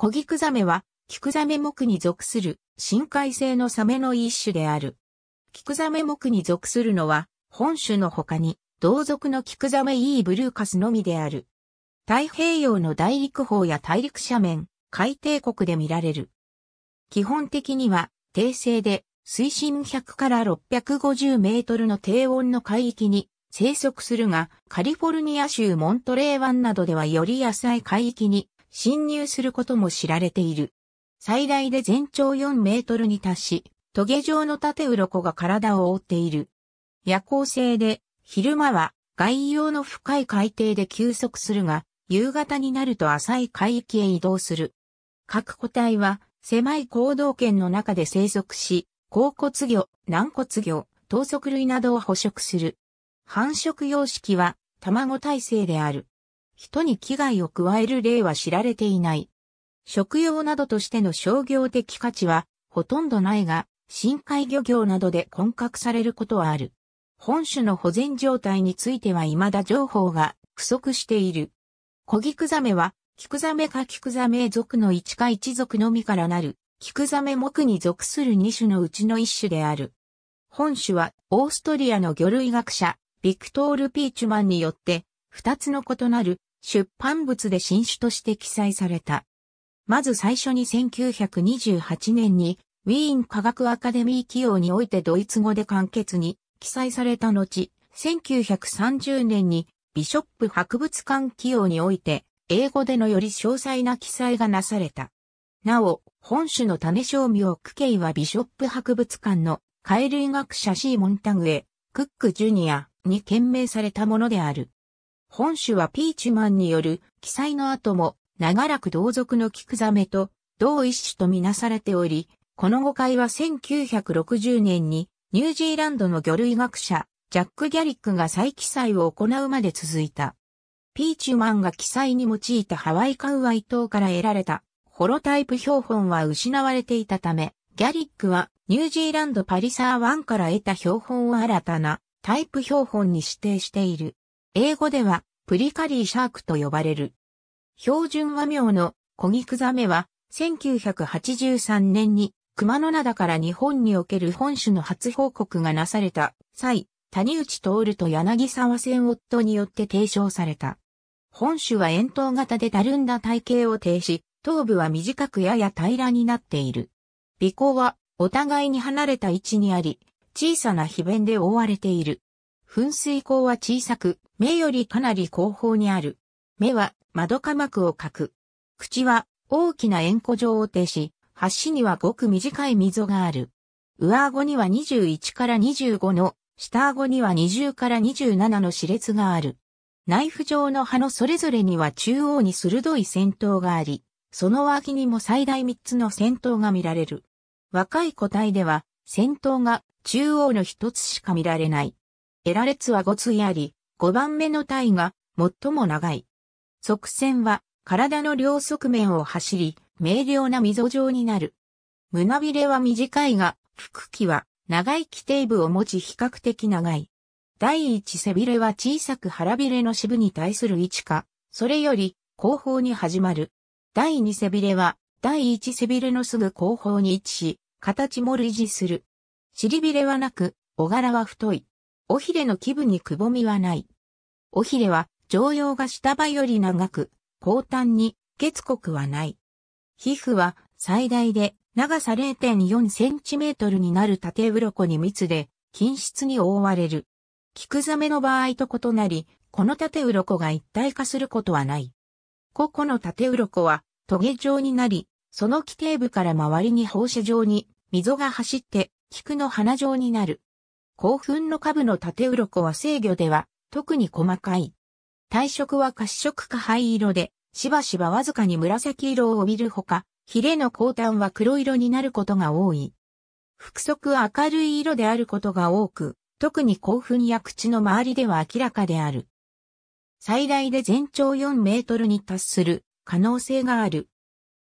コギクザメは、キクザメ目に属する深海性のサメの一種である。キクザメ目に属するのは、本種の他に、同族のキクザメイーブルーカスのみである。太平洋の大陸方や大陸斜面、海底国で見られる。基本的には、低性で、水深100から650メートルの低温の海域に生息するが、カリフォルニア州モントレー湾などではより浅い海域に侵入することも知られている。最大で全長4メートルに達し、トゲ状の縦鱗が体を覆っている。夜行性で、昼間は外洋の深い海底で休息するが、夕方になると浅い海域へ移動する。各個体は狭い行動圏の中で生息し、甲骨魚、軟骨魚、等足類などを捕食する。繁殖様式は卵体制である。人に危害を加える例は知られていない。食用などとしての商業的価値はほとんどないが、深海漁業などで混獲されることはある。本種の保全状態については未だ情報が不足している。コギクザメは、キクザメかキクザメ属の一か一属のみからなる、キクザメ目に属する二種のうちの一種である。本種は、オーストリアの魚類学者、ビクトール・ピーチュマンによって、二つの異なる出版物で新種として記載された。まず最初に1928年にウィーン科学アカデミー起用においてドイツ語で簡潔に記載された後、1930年にビショップ博物館起用において英語でのより詳細な記載がなされた。なお、本種の種味をクケイはビショップ博物館の海類学者シーモンタグエ、クックジュニアに懸命されたものである。本種はピーチマンによる記載の後も長らく同族のキクザメと同一種とみなされており、この誤解は1960年にニュージーランドの魚類学者ジャック・ギャリックが再記載を行うまで続いた。ピーチマンが記載に用いたハワイカウアイ島から得られたホロタイプ標本は失われていたため、ギャリックはニュージーランドパリサー1から得た標本を新たなタイプ標本に指定している。英語ではプリカリーシャークと呼ばれる。標準和名のコギクザメは、1983年に熊野灘から日本における本種の初報告がなされた際、谷内徹と柳沢千夫によって提唱された。本種は円筒型でたるんだ体型を呈し、頭部は短くやや平らになっている。尾行はお互いに離れた位置にあり、小さな皮弁で覆われている。噴水口は小さく、目よりかなり後方にある。目は窓科膜を描く。口は大きな円弧状を呈し、端にはごく短い溝がある。上顎には21から25の、下顎には20から27の歯列がある。ナイフ状の歯のそれぞれには中央に鋭い先頭があり、その脇にも最大3つの先頭が見られる。若い個体では、先頭が中央の1つしか見られない。得ら列は五対あり、5番目の体が最も長い。側線は体の両側面を走り、明瞭な溝状になる。胸びれは短いが、腹器は長い規定部を持ち比較的長い。第一背びれは小さく腹びれの支部に対する位置か、それより後方に始まる。第二背びれは第一背びれのすぐ後方に位置し、形も類似する。尻びれはなく、小柄は太い。尾ひれの基部にくぼみはない。尾ひれは、常用が下場より長く、後端に月国はない。皮膚は最大で長さ0.4センチメートルになる縦鱗に密で、均質に覆われる。菊ザメの場合と異なり、この縦鱗が一体化することはない。個々の縦鱗は、トゲ状になり、その基底部から周りに放射状に溝が走って、菊の花状になる。興奮の下部の縦鱗は制御では特に細かい。体色は褐色か灰色で、しばしばわずかに紫色を帯びるほか、ヒレの後端は黒色になることが多い。腹側は明るい色であることが多く、特に興奮や口の周りでは明らかである。最大で全長4メートルに達する可能性がある。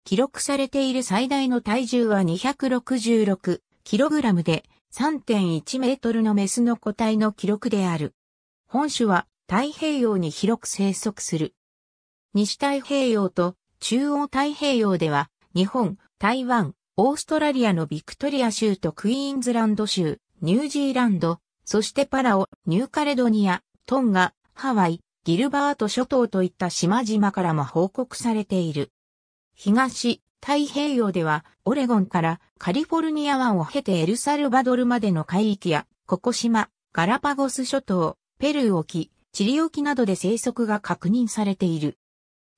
記録されている最大の体重は2 6 6ラムで、3.1メートルのメスの個体の記録である。本種は太平洋に広く生息する。西太平洋と中央太平洋では日本、台湾、オーストラリアのビクトリア州とクイーンズランド州、ニュージーランド、そしてパラオ、ニューカレドニア、トンガ、ハワイ、ギルバート諸島といった島々からも報告されている。東、太平洋では、オレゴンからカリフォルニア湾を経てエルサルバドルまでの海域や、ココ島、ガラパゴス諸島、ペルー沖、チリ沖などで生息が確認されている。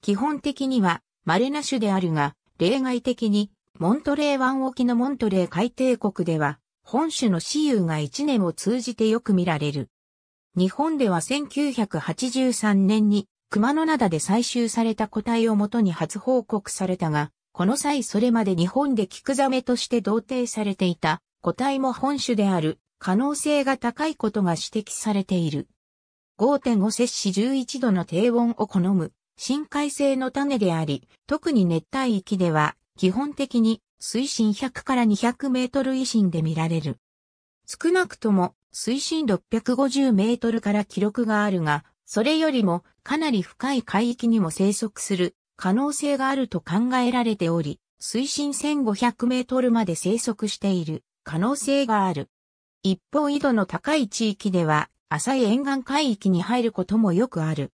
基本的には稀な種であるが、例外的に、モントレー湾沖のモントレー海底国では、本種の雌雄が1年を通じてよく見られる。日本では1983年に熊野灘で採集された個体をもとに初報告されたが、この際それまで日本で菊ザメとして同定されていた個体も本種である可能性が高いことが指摘されている。5.5摂氏11度の低温を好む深海性の種であり、特に熱帯域では基本的に水深100から200メートル以深で見られる。少なくとも水深650メートルから記録があるが、それよりもかなり深い海域にも生息する可能性があると考えられており、水深1500メートルまで生息している可能性がある。一方緯度の高い地域では浅い沿岸海域に入ることもよくある。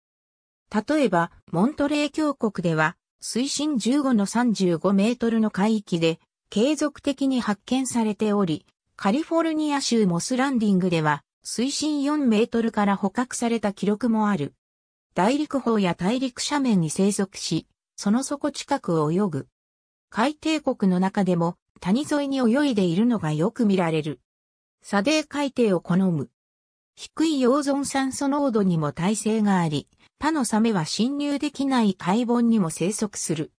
例えば、モントレー峡谷では水深15の35メートルの海域で継続的に発見されており、カリフォルニア州モスランディングでは水深4メートルから捕獲された記録もある。大陸峰や大陸斜面に生息し、その底近くを泳ぐ。海底国の中でも谷沿いに泳いでいるのがよく見られる。砂泥海底を好む。低い溶存酸素濃度にも耐性があり、他のサメは侵入できない海盆にも生息する。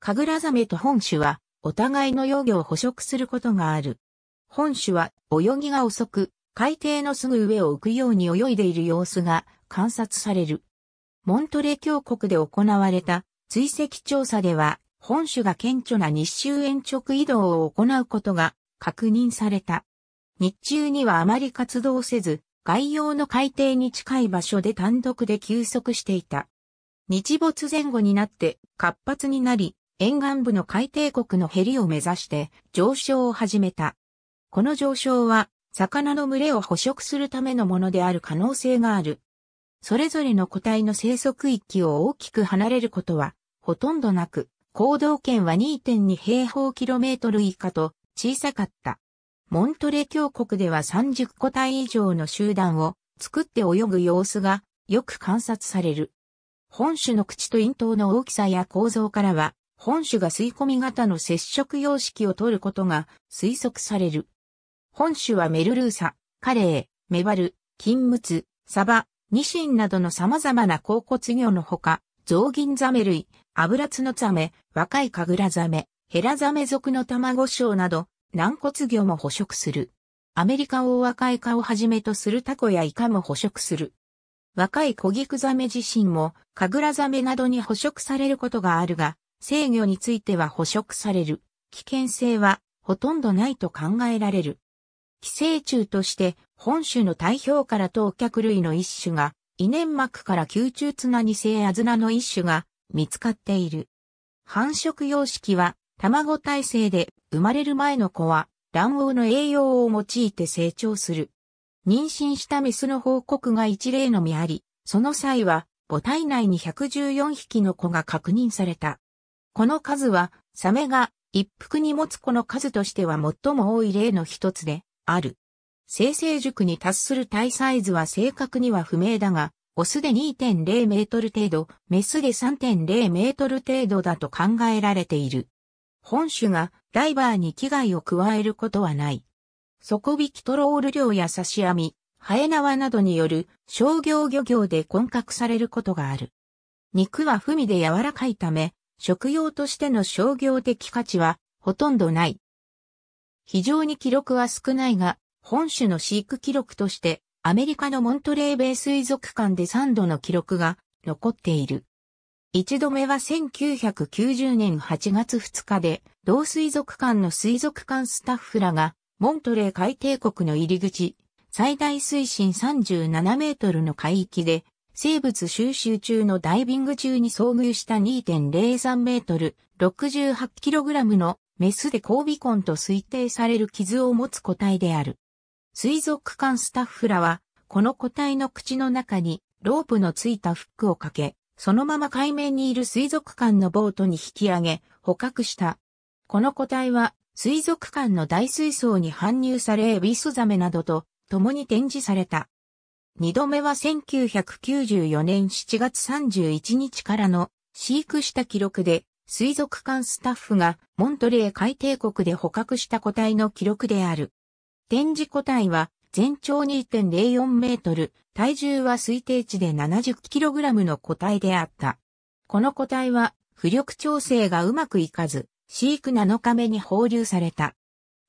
カグラザメと本種はお互いの幼魚を捕食することがある。本種は泳ぎが遅く、海底のすぐ上を浮くように泳いでいる様子が観察される。モントレ峡谷で行われた追跡調査では、本種が顕著な日周延直移動を行うことが確認された。日中にはあまり活動せず、外洋の海底に近い場所で単独で休息していた。日没前後になって活発になり、沿岸部の海底国のヘリを目指して上昇を始めた。この上昇は、魚の群れを捕食するためのものである可能性がある。それぞれの個体の生息域を大きく離れることはほとんどなく、行動圏は2.2平方キロメートル以下と小さかった。モントレ峡谷では30個体以上の集団を作って泳ぐ様子がよく観察される。本種の口と咽頭の大きさや構造からは、本種が吸い込み型の接触様式を取ることが推測される。本種はメルルーサ、カレー、メバル、金ムツ、サバ、ニシンなどの様々な甲骨魚のほか、ギンザメ類、アブラツノザメ、若いカグラザメ、ヘラザメ属の卵礁など、軟骨魚も捕食する。アメリカオオワカイカをはじめとするタコやイカも捕食する。若いコギクザメ自身も、カグラザメなどに捕食されることがあるが、制御については捕食される。危険性はほとんどないと考えられる。寄生虫として本種の体表から等脚類の一種が、異粘膜から宮中綱に性アズナの一種が見つかっている。繁殖様式は卵体制で生まれる前の子は卵黄の栄養を用いて成長する。妊娠したメスの報告が一例のみあり、その際は母体内に114匹の子が確認された。この数はサメが一服に持つ子の数としては最も多い例の一つである。生成塾に達する体サイズは正確には不明だが、オスで2.0メートル程度、メスで3.0メートル程度だと考えられている。本種がダイバーに危害を加えることはない。底引きトロール量や刺し網、ハエ縄などによる商業漁業で混獲されることがある。肉は不味で柔らかいため、食用としての商業的価値はほとんどない。非常に記録は少ないが、本種の飼育記録としてアメリカのモントレーベイ水族館で3度の記録が残っている。一度目は1990年8月2日で、同水族館の水族館スタッフらが、モントレー海底国の入り口、最大水深37メートルの海域で、生物収集中のダイビング中に遭遇した2.03メートル、68キログラムのメスで交尾痕と推定される傷を持つ個体である。水族館スタッフらは、この個体の口の中にロープのついたフックをかけ、そのまま海面にいる水族館のボートに引き上げ、捕獲した。この個体は、水族館の大水槽に搬入されエビスザメなどと共に展示された。二度目は1994年7月31日からの飼育した記録で、水族館スタッフがモントレー海底国で捕獲した個体の記録である。展示個体は全長2.04メートル、体重は推定値で70キログラムの個体であった。この個体は浮力調整がうまくいかず、飼育7日目に放流された。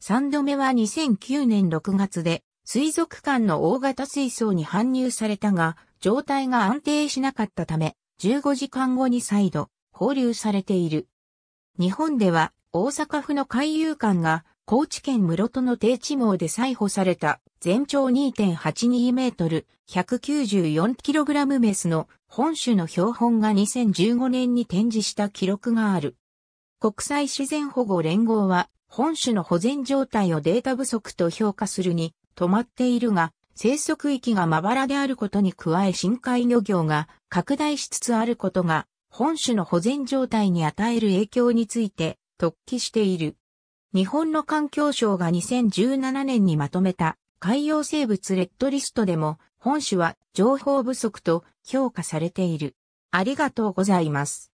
3度目は2009年6月で、水族館の大型水槽に搬入されたが、状態が安定しなかったため、15時間後に再度、放流されている。日本では、大阪府の海遊館が高知県室戸の低地網で採捕された全長2.82メートル1 9 4ラムメスの本種の標本が2015年に展示した記録がある。国際自然保護連合は本種の保全状態をデータ不足と評価するに止まっているが生息域がまばらであることに加え深海漁業が拡大しつつあることが本種の保全状態に与える影響について突起している。日本の環境省が2017年にまとめた海洋生物レッドリストでも本種は情報不足と評価されている。ありがとうございます。